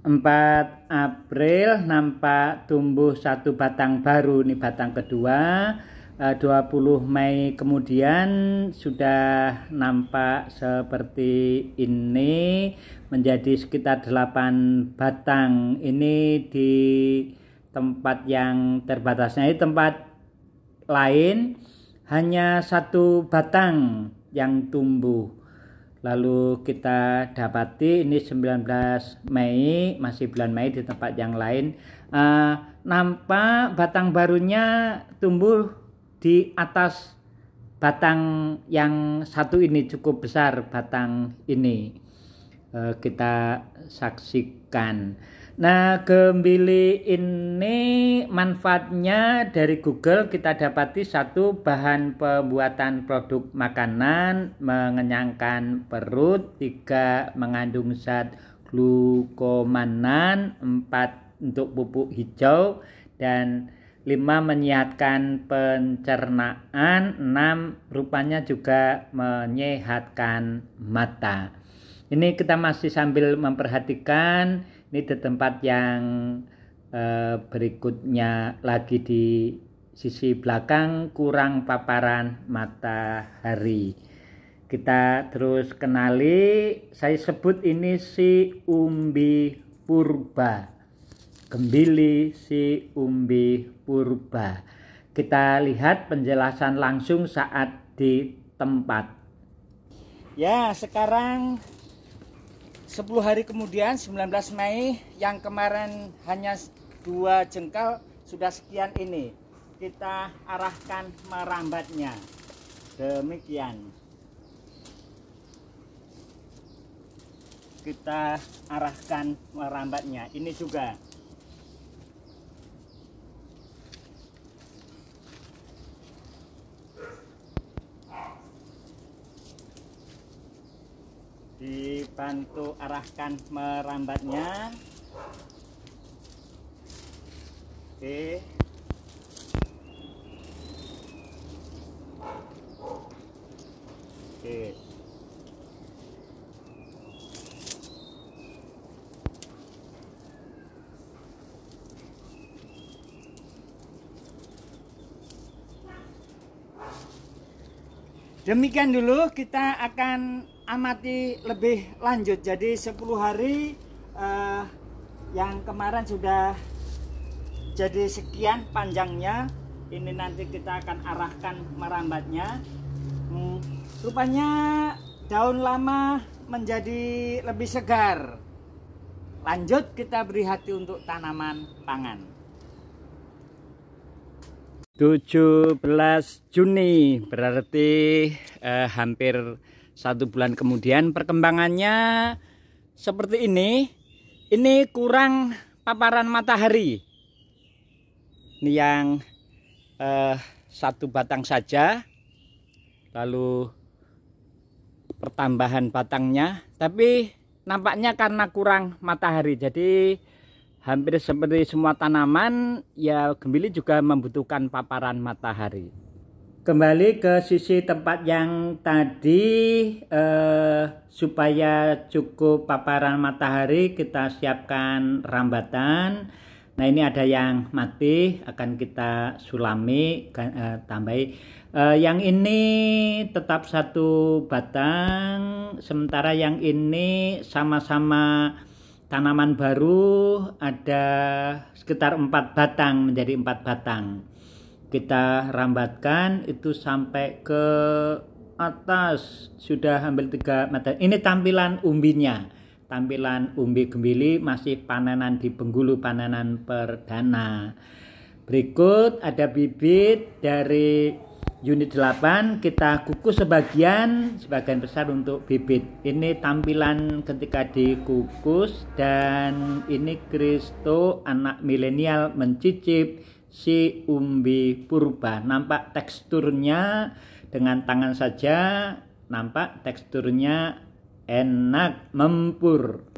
4 April nampak tumbuh satu batang baru nih batang kedua 20 eh, Mei kemudian sudah nampak seperti ini menjadi sekitar 8 batang ini di tempat yang terbatasnya ini tempat lain hanya satu batang yang tumbuh lalu kita dapati ini 19 Mei masih bulan Mei di tempat yang lain uh, nampak batang barunya tumbuh di atas batang yang satu ini cukup besar batang ini Eh, kita saksikan. Nah, gembili ini manfaatnya dari Google kita dapati satu bahan pembuatan produk makanan mengenyangkan perut, tiga mengandung zat glukomanan, empat untuk pupuk hijau dan lima menyehatkan pencernaan, Enam rupanya juga menyehatkan mata. Ini kita masih sambil memperhatikan ini di tempat yang eh, berikutnya lagi di sisi belakang kurang paparan matahari. Kita terus kenali, saya sebut ini si umbi purba. Gembili si umbi purba. Kita lihat penjelasan langsung saat di tempat. Ya, sekarang 10 hari kemudian 19 Mei yang kemarin hanya dua jengkal sudah sekian ini kita arahkan merambatnya demikian kita arahkan merambatnya ini juga bantu arahkan merambatnya oke Demikian dulu kita akan amati lebih lanjut. Jadi 10 hari uh, yang kemarin sudah jadi sekian panjangnya. Ini nanti kita akan arahkan merambatnya. Hmm, rupanya daun lama menjadi lebih segar. Lanjut kita beri hati untuk tanaman pangan. 17 Juni berarti eh, hampir satu bulan kemudian perkembangannya seperti ini ini kurang paparan matahari ini yang eh, satu batang saja lalu pertambahan batangnya tapi nampaknya karena kurang matahari jadi hampir seperti semua tanaman ya gembili juga membutuhkan paparan matahari kembali ke sisi tempat yang tadi eh, supaya cukup paparan matahari kita siapkan rambatan nah ini ada yang mati akan kita sulami kan, eh, tambahi eh, yang ini tetap satu batang sementara yang ini sama-sama tanaman baru ada sekitar empat batang menjadi empat batang. Kita rambatkan itu sampai ke atas sudah hampir tiga meter. Ini tampilan umbinya. Tampilan umbi gembili masih panenan di Bengkulu panenan perdana. Berikut ada bibit dari unit 8 kita kukus sebagian sebagian besar untuk bibit ini tampilan ketika dikukus dan ini Kristo anak milenial mencicip si umbi purba nampak teksturnya dengan tangan saja nampak teksturnya enak mempur